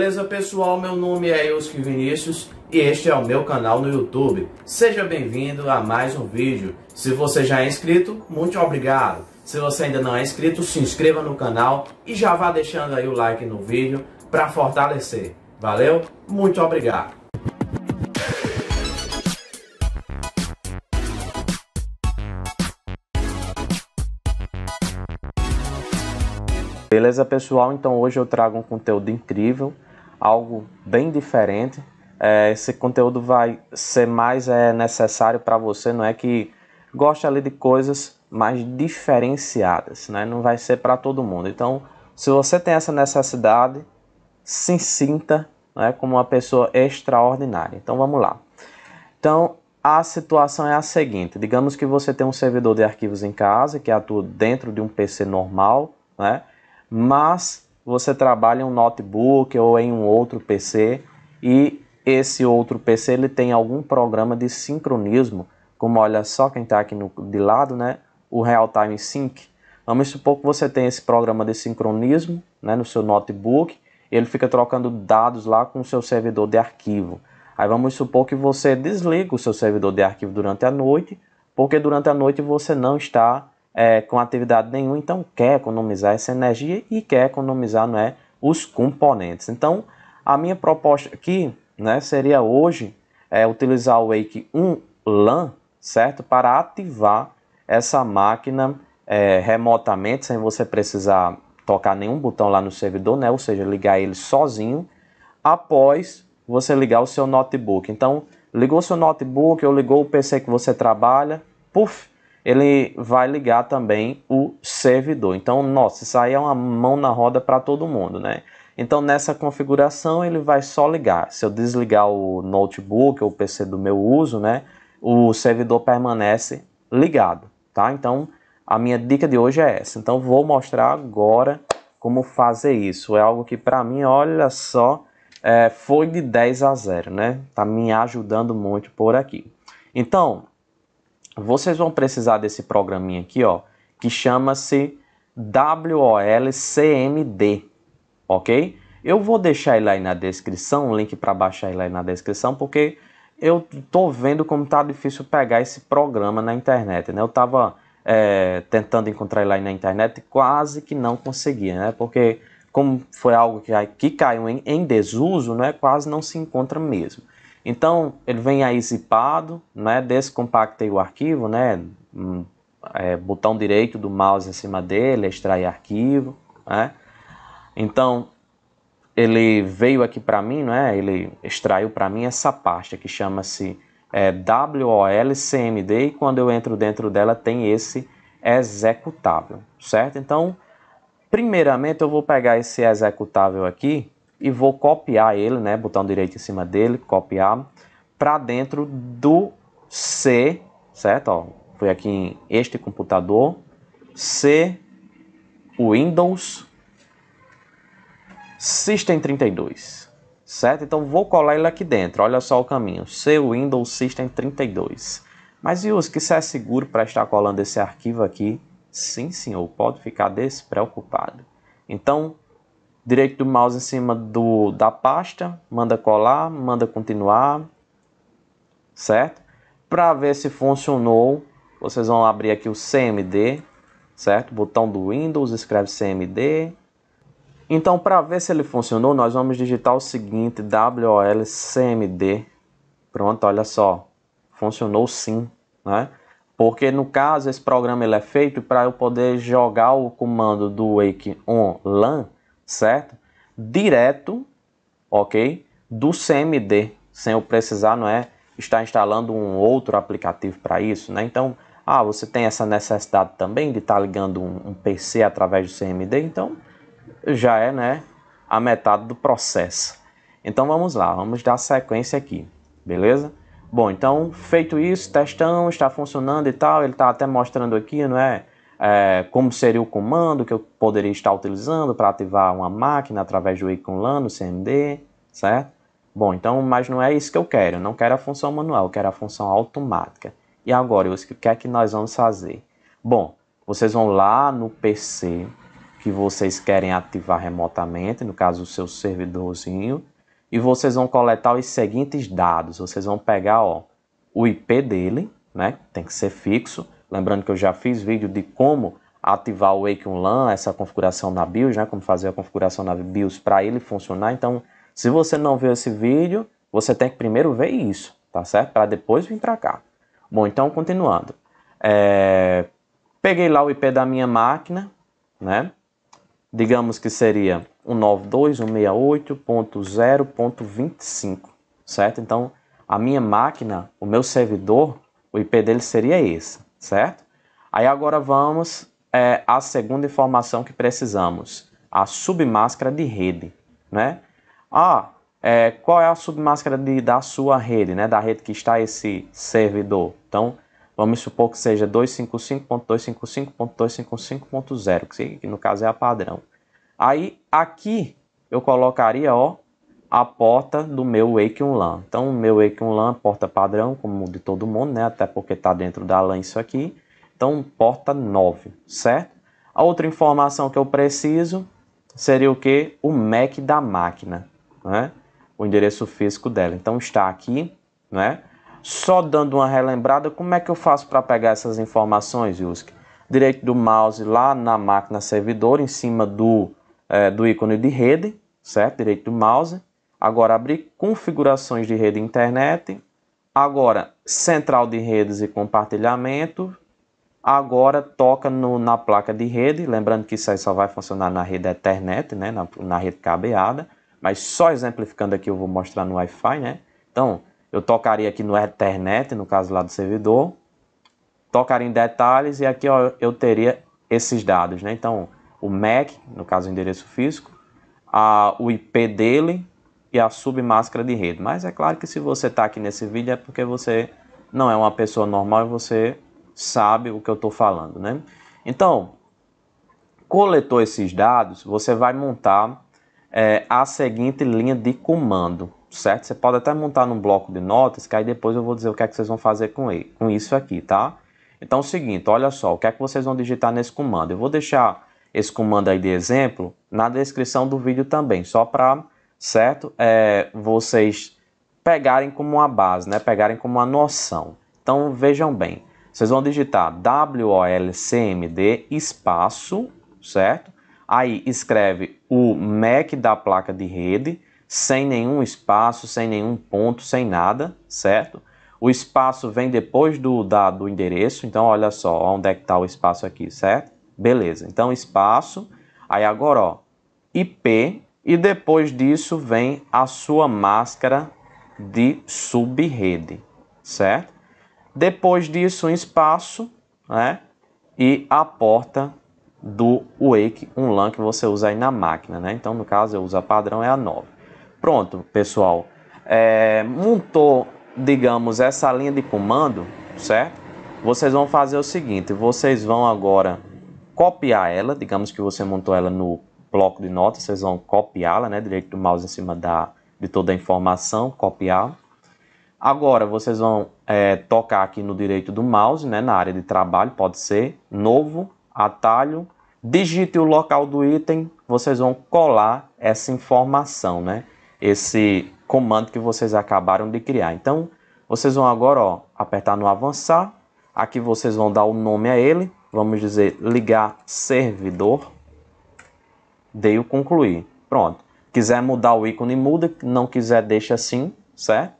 Beleza pessoal, meu nome é Euski Vinícius e este é o meu canal no YouTube. Seja bem-vindo a mais um vídeo. Se você já é inscrito, muito obrigado. Se você ainda não é inscrito, se inscreva no canal e já vá deixando aí o like no vídeo para fortalecer. Valeu? Muito obrigado. Beleza, pessoal? Então hoje eu trago um conteúdo incrível algo bem diferente. É, esse conteúdo vai ser mais é, necessário para você, não é que gosta ali de coisas mais diferenciadas, né? não vai ser para todo mundo. Então, se você tem essa necessidade, se sinta né, como uma pessoa extraordinária. Então, vamos lá. Então, a situação é a seguinte: digamos que você tem um servidor de arquivos em casa que atua dentro de um PC normal, né? mas você trabalha em um notebook ou em um outro PC e esse outro PC ele tem algum programa de sincronismo, como olha só quem está aqui no, de lado, né? o Time Sync. Vamos supor que você tem esse programa de sincronismo né, no seu notebook, ele fica trocando dados lá com o seu servidor de arquivo. Aí vamos supor que você desliga o seu servidor de arquivo durante a noite, porque durante a noite você não está é, com atividade nenhuma, então quer economizar essa energia e quer economizar é os componentes. Então, a minha proposta aqui né, seria hoje é, utilizar o Wake 1 LAN, certo? Para ativar essa máquina é, remotamente, sem você precisar tocar nenhum botão lá no servidor, né? Ou seja, ligar ele sozinho após você ligar o seu notebook. Então, ligou seu notebook ou ligou o PC que você trabalha, puf, ele vai ligar também o servidor. Então, nossa, isso aí é uma mão na roda para todo mundo, né? Então, nessa configuração, ele vai só ligar. Se eu desligar o notebook ou o PC do meu uso, né? O servidor permanece ligado, tá? Então, a minha dica de hoje é essa. Então, vou mostrar agora como fazer isso. É algo que, para mim, olha só, é, foi de 10 a 0, né? Tá me ajudando muito por aqui. Então, vocês vão precisar desse programinha aqui, ó, que chama-se WOLCMD, ok? Eu vou deixar ele aí na descrição, o link para baixar ele aí na descrição, porque eu tô vendo como tá difícil pegar esse programa na internet, né? Eu tava é, tentando encontrar ele aí na internet e quase que não conseguia, né? Porque como foi algo que, que caiu em, em desuso, né? Quase não se encontra mesmo. Então, ele vem aí zipado, né? descompactei o arquivo, né? É, botão direito do mouse em cima dele, extrair arquivo, né? Então, ele veio aqui para mim, né? ele extraiu para mim essa pasta que chama-se é, WOLCMD e quando eu entro dentro dela tem esse executável, certo? Então, primeiramente eu vou pegar esse executável aqui, e vou copiar ele, né, botão direito em cima dele, copiar, para dentro do C, certo? Ó, fui aqui em este computador, C, Windows, System32, certo? Então vou colar ele aqui dentro, olha só o caminho, C, Windows, System32. Mas Yus, que isso é seguro para estar colando esse arquivo aqui? Sim, senhor, pode ficar despreocupado. Então, direito do mouse em cima do, da pasta, manda colar, manda continuar, certo? Para ver se funcionou, vocês vão abrir aqui o CMD, certo? Botão do Windows, escreve CMD. Então, para ver se ele funcionou, nós vamos digitar o seguinte, WOL Pronto, olha só, funcionou sim, né? Porque no caso, esse programa ele é feito para eu poder jogar o comando do Wake on LAN certo? Direto, ok? Do CMD, sem eu precisar, não é? Estar instalando um outro aplicativo para isso, né? Então, ah, você tem essa necessidade também de estar tá ligando um, um PC através do CMD, então já é, né? A metade do processo. Então vamos lá, vamos dar sequência aqui, beleza? Bom, então feito isso, testão, está funcionando e tal, ele está até mostrando aqui, não é? é, como seria o comando que eu poderia estar utilizando para ativar uma máquina através do ícone LAN no CMD, certo? Bom, então, mas não é isso que eu quero, eu não quero a função manual, eu quero a função automática. E agora, o que é que nós vamos fazer? Bom, vocês vão lá no PC que vocês querem ativar remotamente, no caso o seu servidorzinho, e vocês vão coletar os seguintes dados. Vocês vão pegar ó, o IP dele, né, tem que ser fixo, Lembrando que eu já fiz vídeo de como ativar o Wake LAN, essa configuração na BIOS, né? como fazer a configuração na BIOS para ele funcionar. Então, se você não viu esse vídeo, você tem que primeiro ver isso, tá certo? Para depois vir para cá. Bom, então, continuando. É... Peguei lá o IP da minha máquina, né? Digamos que seria 192.168.0.25, certo? Então, a minha máquina, o meu servidor, o IP dele seria esse certo? Aí agora vamos é, à segunda informação que precisamos, a submáscara de rede, né? Ah, é, qual é a submáscara de, da sua rede, né? Da rede que está esse servidor. Então, vamos supor que seja 255.255.255.0, que no caso é a padrão. Aí, aqui, eu colocaria, ó, a porta do meu Wakeum LAN. Então, o meu Wakeum LAN, porta padrão, como de todo mundo, né? Até porque está dentro da LAN isso aqui. Então, porta 9, certo? A outra informação que eu preciso seria o que? O MAC da máquina, né? O endereço físico dela. Então, está aqui, né? Só dando uma relembrada, como é que eu faço para pegar essas informações, Yusk? Direito do mouse lá na máquina servidor, em cima do, é, do ícone de rede, certo? Direito do mouse Agora abrir configurações de rede internet. Agora central de redes e compartilhamento. Agora toca no, na placa de rede. Lembrando que isso aí só vai funcionar na rede Ethernet, né? na, na rede cabeada. Mas só exemplificando aqui eu vou mostrar no Wi-Fi. Né? Então eu tocaria aqui no Ethernet, no caso lá do servidor. Tocaria em detalhes e aqui ó, eu teria esses dados. Né? Então o MAC, no caso o endereço físico. A, o IP dele, e a submáscara de rede. Mas é claro que se você está aqui nesse vídeo é porque você não é uma pessoa normal e você sabe o que eu estou falando, né? Então, coletou esses dados, você vai montar é, a seguinte linha de comando, certo? Você pode até montar num bloco de notas, que aí depois eu vou dizer o que é que vocês vão fazer com, ele, com isso aqui, tá? Então é o seguinte, olha só, o que é que vocês vão digitar nesse comando? Eu vou deixar esse comando aí de exemplo na descrição do vídeo também, só para certo? É, vocês pegarem como uma base, né? pegarem como uma noção. Então vejam bem, vocês vão digitar WOLCMD espaço, certo? Aí escreve o MAC da placa de rede, sem nenhum espaço, sem nenhum ponto, sem nada, certo? O espaço vem depois do, da, do endereço, então olha só onde é que está o espaço aqui, certo? Beleza, então espaço, aí agora ó, IP e depois disso vem a sua máscara de subrede, certo? Depois disso, um espaço, né? E a porta do wake, um LAN que você usa aí na máquina, né? Então, no caso, eu uso a padrão, é a 9. Pronto, pessoal. É, montou, digamos, essa linha de comando, certo? Vocês vão fazer o seguinte, vocês vão agora copiar ela, digamos que você montou ela no bloco de notas, vocês vão copiá-la, né? Direito do mouse em cima da, de toda a informação, copiar. Agora, vocês vão é, tocar aqui no direito do mouse, né? Na área de trabalho, pode ser novo, atalho. Digite o local do item, vocês vão colar essa informação, né? Esse comando que vocês acabaram de criar. Então, vocês vão agora ó, apertar no avançar. Aqui vocês vão dar o nome a ele. Vamos dizer ligar servidor dei o concluir. Pronto. Quiser mudar o ícone, muda. Não quiser, deixa assim, certo?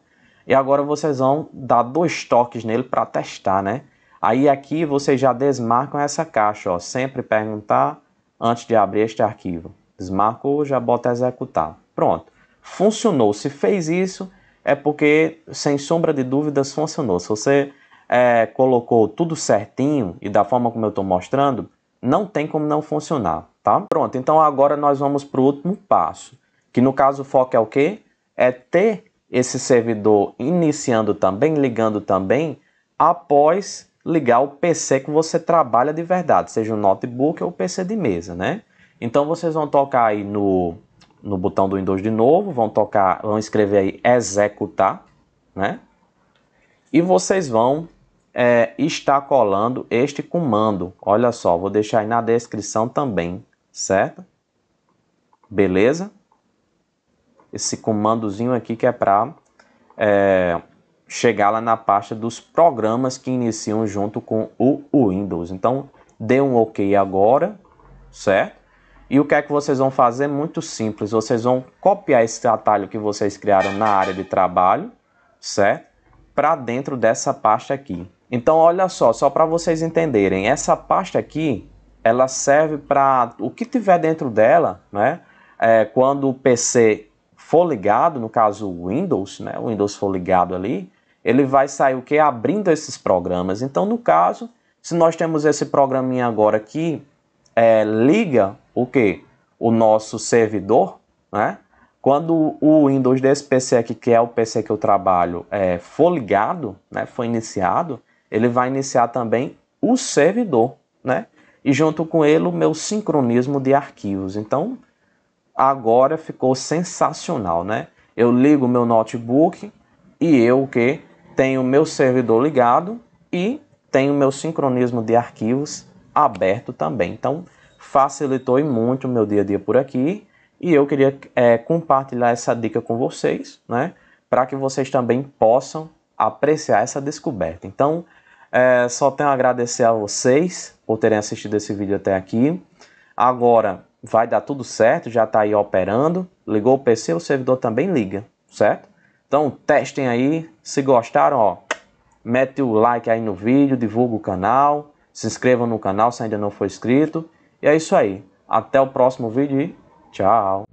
E agora vocês vão dar dois toques nele para testar, né? Aí aqui vocês já desmarcam essa caixa, ó. Sempre perguntar antes de abrir este arquivo. Desmarcou, já bota executar. Pronto. Funcionou. Se fez isso, é porque, sem sombra de dúvidas, funcionou. Se você é, colocou tudo certinho e da forma como eu estou mostrando, não tem como não funcionar, tá? Pronto, então agora nós vamos para o último passo, que no caso o foco é o quê? É ter esse servidor iniciando também, ligando também, após ligar o PC que você trabalha de verdade, seja o notebook ou o PC de mesa, né? Então vocês vão tocar aí no, no botão do Windows de novo, vão tocar, vão escrever aí executar, né? E vocês vão é, está colando este comando. Olha só, vou deixar aí na descrição também, certo? Beleza? Esse comandozinho aqui que é para é, chegar lá na pasta dos programas que iniciam junto com o Windows. Então, dê um OK agora, certo? E o que é que vocês vão fazer? Muito simples, vocês vão copiar esse atalho que vocês criaram na área de trabalho, certo? Para dentro dessa pasta aqui. Então, olha só, só para vocês entenderem, essa pasta aqui, ela serve para o que tiver dentro dela, né? É, quando o PC for ligado, no caso o Windows, né? O Windows for ligado ali, ele vai sair o que abrindo esses programas. Então, no caso, se nós temos esse programinha agora aqui, é, liga o que? O nosso servidor, né? Quando o Windows desse PC aqui, que é o PC que eu trabalho, é, for ligado, né, foi iniciado, ele vai iniciar também o servidor, né? E junto com ele o meu sincronismo de arquivos. Então, agora ficou sensacional, né? Eu ligo meu notebook e eu que tenho meu servidor ligado e tenho meu sincronismo de arquivos aberto também. Então, facilitou muito o meu dia a dia por aqui e eu queria é, compartilhar essa dica com vocês, né? Para que vocês também possam apreciar essa descoberta. Então, é, só tenho a agradecer a vocês por terem assistido esse vídeo até aqui. Agora vai dar tudo certo, já está aí operando. Ligou o PC, o servidor também liga, certo? Então testem aí, se gostaram, ó, mete o like aí no vídeo, divulga o canal, se inscreva no canal se ainda não for inscrito. E é isso aí. Até o próximo vídeo e tchau.